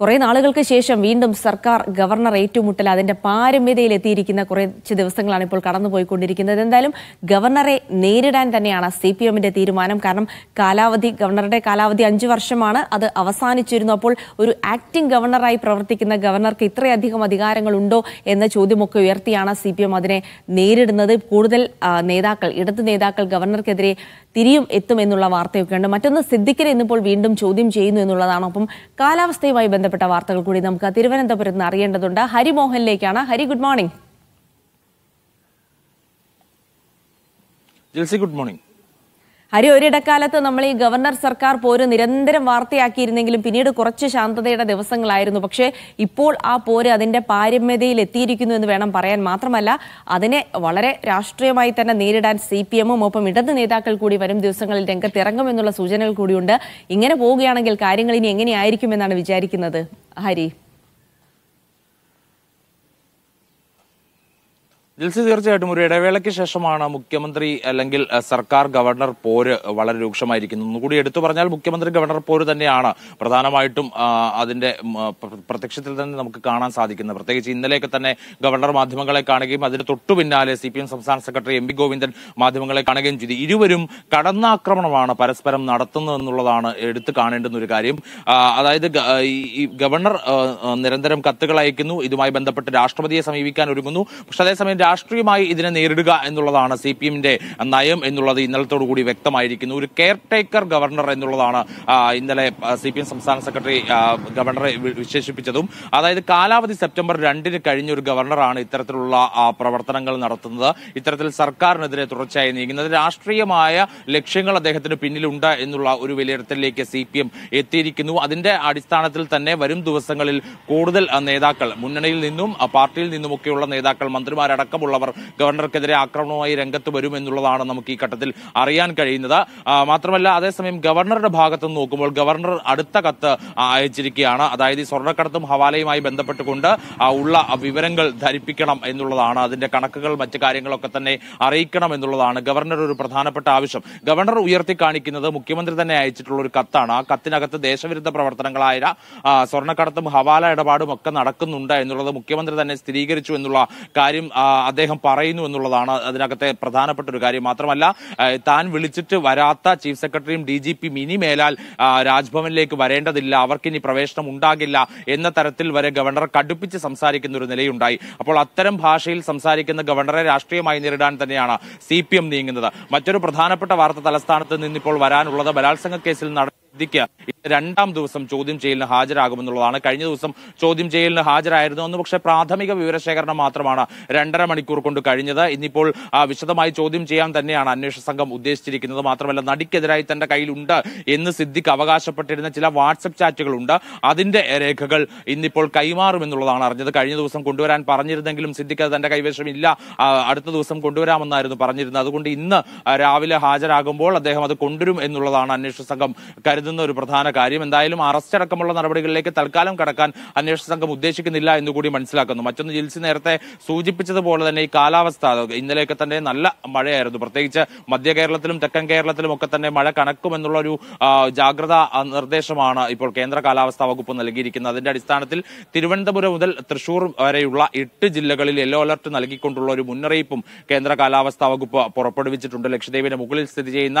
കുറേ നാളുകൾക്ക് ശേഷം വീണ്ടും സർക്കാർ ഗവർണർ ഏറ്റുമുട്ടൽ അതിന്റെ പാരമ്യതയിൽ എത്തിയിരിക്കുന്ന കുറച്ച് ദിവസങ്ങളാണ് ഇപ്പോൾ കടന്നുപോയിക്കൊണ്ടിരിക്കുന്നത് എന്തായാലും ഗവർണറെ നേരിടാൻ തന്നെയാണ് സി പി എമ്മിന്റെ തീരുമാനം കാരണം കാലാവധി ഗവർണറുടെ കാലാവധി അഞ്ചു വർഷമാണ് അത് അവസാനിച്ചിരുന്നു അപ്പോൾ ഒരു ആക്ടിംഗ് ഗവർണറായി പ്രവർത്തിക്കുന്ന ഗവർണർക്ക് ഇത്രയധികം അധികാരങ്ങളുണ്ടോ എന്ന ചോദ്യമൊക്കെ ഉയർത്തിയാണ് സി പി എം അതിനെ നേരിടുന്നത് കൂടുതൽ നേതാക്കൾ ഇടതു നേതാക്കൾ ഗവർണർക്കെതിരെ തിരിയും എത്തുമെന്നുള്ള വാർത്തയൊക്കെയുണ്ട് മറ്റൊന്ന് സിദ്ദിഖിനെ ഇന്നിപ്പോൾ വീണ്ടും ചോദ്യം ചെയ്യുന്നു എന്നുള്ളതാണ് അപ്പം കാലാവസ്ഥയുമായി ബന്ധപ്പെട്ട വാർത്തകൾ കൂടി നമുക്ക് തിരുവനന്തപുരത്ത് നിന്ന് അറിയേണ്ടതുണ്ട് ഹരിമോഹനിലേക്കാണ് Hari good morning Jilsy good morning Hari ഒരിടക്കാലത്ത് നമ്മൾ ഈ ഗവർണർ സർക്കാർ പോര് നിരന്തരം വാർത്തയാക്കിയിരുന്നെങ്കിലും പിന്നീട് കുറച്ച് ശാന്തതയുടെ ദിവസങ്ങളായിരുന്നു പക്ഷേ ഇപ്പോൾ ആ പോര് അതിൻ്റെ പാരമ്യതയിൽ എത്തിയിരിക്കുന്നു എന്ന് വേണം പറയാൻ മാത്രമല്ല അതിനെ വളരെ രാഷ്ട്രീയമായി തന്നെ നേരിടാൻ സി പി എമ്മും ഒപ്പം ഇടത് നേതാക്കൾ കൂടി വരും ദിവസങ്ങളിൽ രംഗത്തിറങ്ങുമെന്നുള്ള സൂചനകൾ കൂടിയുണ്ട് ഇങ്ങനെ പോവുകയാണെങ്കിൽ കാര്യങ്ങൾ ഇനി എങ്ങനെയായിരിക്കുമെന്നാണ് വിചാരിക്കുന്നത് ഹരി ജിൽസി തീർച്ചയായിട്ടും ഒരു ഇടവേളയ്ക്ക് ശേഷമാണ് മുഖ്യമന്ത്രി അല്ലെങ്കിൽ സർക്കാർ ഗവർണർ പോര് വളരെ രൂക്ഷമായിരിക്കുന്നു ഒന്നുകൂടി എടുത്തു പറഞ്ഞാൽ മുഖ്യമന്ത്രി ഗവർണർ പോര് തന്നെയാണ് പ്രധാനമായിട്ടും അതിന്റെ പ്രത്യക്ഷത്തിൽ തന്നെ നമുക്ക് കാണാൻ സാധിക്കുന്നത് പ്രത്യേകിച്ച് ഇന്നലെയൊക്കെ തന്നെ ഗവർണർ മാധ്യമങ്ങളെ കാണുകയും അതിന് തൊട്ടു പിന്നാലെ സി പി എം സംസ്ഥാന സെക്രട്ടറി എം പി ഗോവിന്ദൻ മാധ്യമങ്ങളെ കാണുകയും ചെയ്തു ഇരുവരും കടന്നാക്രമണമാണ് പരസ്പരം നടത്തുന്നതെന്നുള്ളതാണ് എടുത്തു കാണേണ്ടുന്ന ഒരു കാര്യം അതായത് ഈ ഗവർണർ നിരന്തരം കത്തുകൾ അയക്കുന്നു ഇതുമായി ബന്ധപ്പെട്ട് രാഷ്ട്രപതിയെ സമീപിക്കാൻ ഒരുങ്ങുന്നു പക്ഷെ അതേസമയം രാഷ്ട്രീയമായി ഇതിനെ നേരിടുക എന്നുള്ളതാണ് സി പി എമ്മിന്റെ നയം എന്നുള്ളത് ഇന്നലത്തോടു കൂടി വ്യക്തമായിരിക്കുന്നു ഒരു കെയർ ടേക്കർ ഗവർണർ എന്നുള്ളതാണ് ഇന്നലെ സി പി എം സംസ്ഥാന സെക്രട്ടറി ഗവർണറെ വിശേഷിപ്പിച്ചതും അതായത് കാലാവധി സെപ്റ്റംബർ രണ്ടിന് കഴിഞ്ഞ ഒരു ഗവർണറാണ് ഇത്തരത്തിലുള്ള പ്രവർത്തനങ്ങൾ നടത്തുന്നത് ഇത്തരത്തിൽ സർക്കാരിനെതിരെ തുടർച്ചയായി നീങ്ങുന്നത് രാഷ്ട്രീയമായ ലക്ഷ്യങ്ങൾ അദ്ദേഹത്തിന് പിന്നിലുണ്ട് എന്നുള്ള ഒരു വിലയിരുത്തലിലേക്ക് സി പി എം എത്തിയിരിക്കുന്നു അതിന്റെ അടിസ്ഥാനത്തിൽ തന്നെ വരും ദിവസങ്ങളിൽ കൂടുതൽ നേതാക്കൾ മുന്നണിയിൽ നിന്നും പാർട്ടിയിൽ നിന്നുമൊക്കെയുള്ള നേതാക്കൾ മന്ത്രിമാരടക്കം അടക്കമുള്ളവർ ഗവർണർക്കെതിരെ ആക്രമണവുമായി രംഗത്ത് വരുമെന്നുള്ളതാണ് നമുക്ക് ഈ ഘട്ടത്തിൽ അറിയാൻ കഴിയുന്നത് മാത്രമല്ല അതേസമയം ഗവർണറുടെ ഭാഗത്ത് നോക്കുമ്പോൾ ഗവർണർ അടുത്ത കത്ത് അയച്ചിരിക്കുകയാണ് അതായത് ഈ സ്വർണ്ണക്കടത്തും ഹവാലയുമായി ബന്ധപ്പെട്ടുകൊണ്ട് ഉള്ള വിവരങ്ങൾ ധരിപ്പിക്കണം എന്നുള്ളതാണ് അതിന്റെ കണക്കുകൾ മറ്റു കാര്യങ്ങളൊക്കെ തന്നെ അറിയിക്കണം എന്നുള്ളതാണ് ഗവർണർ ഒരു പ്രധാനപ്പെട്ട ആവശ്യം ഗവർണർ ഉയർത്തി കാണിക്കുന്നത് മുഖ്യമന്ത്രി തന്നെ അയച്ചിട്ടുള്ള ഒരു കത്താണ് ആ കത്തിനകത്ത് ദേശവിരുദ്ധ പ്രവർത്തനങ്ങളായ സ്വർണ്ണക്കടത്തും ഹവാല ഇടപാടും ഒക്കെ നടക്കുന്നുണ്ട് എന്നുള്ളത് മുഖ്യമന്ത്രി തന്നെ സ്ഥിരീകരിച്ചു എന്നുള്ള കാര്യം അദ്ദേഹം പറയുന്നു എന്നുള്ളതാണ് അതിനകത്തെ പ്രധാനപ്പെട്ട ഒരു കാര്യം മാത്രമല്ല താൻ വിളിച്ചിട്ട് വരാത്ത ചീഫ് സെക്രട്ടറിയും ഡി ജി പി മിനി മേലാൽ രാജ്ഭവനിലേക്ക് വരേണ്ടതില്ല അവർക്കിനി പ്രവേശനം ഉണ്ടാകില്ല എന്ന തരത്തിൽ വരെ ഗവർണർ കടുപ്പിച്ച് സംസാരിക്കുന്ന ഒരു നിലയുണ്ടായി അപ്പോൾ അത്തരം ഭാഷയിൽ സംസാരിക്കുന്ന ഗവർണറെ രാഷ്ട്രീയമായി നേരിടാൻ തന്നെയാണ് സി നീങ്ങുന്നത് മറ്റൊരു പ്രധാനപ്പെട്ട വാർത്ത തലസ്ഥാനത്ത് നിന്നിപ്പോൾ വരാനുള്ളത് ബലാത്സംഗ കേസിൽ നട സിദ്ദിഖ് രണ്ടാം ദിവസം ചോദ്യം ചെയ്യലിന് ഹാജരാകുമെന്നുള്ളതാണ് കഴിഞ്ഞ ദിവസം ചോദ്യം ചെയ്യലിന് ഹാജരായിരുന്നു അന്ന് പക്ഷേ പ്രാഥമിക വിവരശേഖരണം മാത്രമാണ് രണ്ടര മണിക്കൂർ കൊണ്ട് കഴിഞ്ഞത് ഇന്നിപ്പോൾ വിശദമായി ചോദ്യം ചെയ്യാൻ തന്നെയാണ് അന്വേഷണ സംഘം ഉദ്ദേശിച്ചിരിക്കുന്നത് മാത്രമല്ല നടിക്കെതിരായി തന്റെ കയ്യിലുണ്ട് എന്ന് സിദ്ദിഖ് അവകാശപ്പെട്ടിരുന്ന ചില വാട്സപ്പ് ചാറ്റുകളുണ്ട് അതിന്റെ രേഖകൾ ഇന്നിപ്പോൾ കൈമാറുമെന്നുള്ളതാണ് അറിഞ്ഞത് കഴിഞ്ഞ ദിവസം കൊണ്ടുവരാൻ പറഞ്ഞിരുന്നെങ്കിലും സിദ്ദിഖ് അത് തന്റെ കൈവശമില്ല അടുത്ത ദിവസം കൊണ്ടുവരാമെന്നായിരുന്നു പറഞ്ഞിരുന്നത് അതുകൊണ്ട് ഇന്ന് രാവിലെ ഹാജരാകുമ്പോൾ അദ്ദേഹം അത് കൊണ്ടുവരും എന്നുള്ളതാണ് അന്വേഷണ സംഘം കരുതുന്നത് കരുതുന്ന ഒരു പ്രധാന കാര്യം എന്തായാലും അറസ്റ്റ് അടക്കമുള്ള നടപടികളിലേക്ക് തൽക്കാലം കടക്കാൻ അന്വേഷണ സംഘം ഉദ്ദേശിക്കുന്നില്ല എന്ന് കൂടി മനസ്സിലാക്കുന്നു മറ്റൊന്ന് ജിൽസി നേരത്തെ സൂചിപ്പിച്ചതുപോലെ തന്നെ ഈ കാലാവസ്ഥ ഇന്നലെയൊക്കെ തന്നെ നല്ല മഴയായിരുന്നു പ്രത്യേകിച്ച് മധ്യ കേരളത്തിലും തെക്കൻ കേരളത്തിലും ഒക്കെ തന്നെ മഴ കണക്കുമെന്നുള്ള ഒരു ജാഗ്രതാ നിർദ്ദേശമാണ് ഇപ്പോൾ കേന്ദ്ര കാലാവസ്ഥാ വകുപ്പ് നൽകിയിരിക്കുന്നത് അതിന്റെ അടിസ്ഥാനത്തിൽ തിരുവനന്തപുരം മുതൽ തൃശൂർ വരെയുള്ള എട്ട് ജില്ലകളിൽ യെല്ലോ അലർട്ട് നൽകിക്കൊണ്ടുള്ള ഒരു മുന്നറിയിപ്പും കേന്ദ്ര കാലാവസ്ഥാ വകുപ്പ് പുറപ്പെടുവിച്ചിട്ടുണ്ട് ലക്ഷദ്വീപിന്റെ മുകളിൽ സ്ഥിതി ചെയ്യുന്ന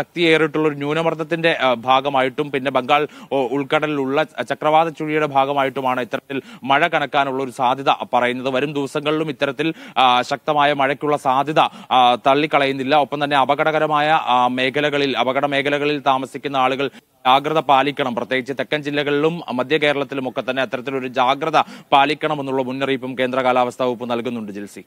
ശക്തിയേറിയിട്ടുള്ള ഒരു ന്യൂനമർദ്ദത്തിന്റെ ഭാഗമായിട്ടും പിന്നെ ബംഗാൾ ഉൾക്കടലിലുള്ള ചക്രവാത ചുഴിയുടെ ഭാഗമായിട്ടുമാണ് ഇത്തരത്തിൽ മഴ കണക്കാനുള്ള ഒരു സാധ്യത പറയുന്നത് വരും ദിവസങ്ങളിലും ഇത്തരത്തിൽ ശക്തമായ മഴയ്ക്കുള്ള സാധ്യത തള്ളിക്കളയുന്നില്ല ഒപ്പം തന്നെ അപകടകരമായ മേഖലകളിൽ അപകട മേഖലകളിൽ താമസിക്കുന്ന ആളുകൾ ജാഗ്രത പാലിക്കണം പ്രത്യേകിച്ച് തെക്കൻ ജില്ലകളിലും മധ്യ കേരളത്തിലും ഒക്കെ തന്നെ അത്തരത്തിലൊരു ജാഗ്രത പാലിക്കണമെന്നുള്ള മുന്നറിയിപ്പും കേന്ദ്ര കാലാവസ്ഥാ വകുപ്പ് നൽകുന്നുണ്ട് ജിൽസി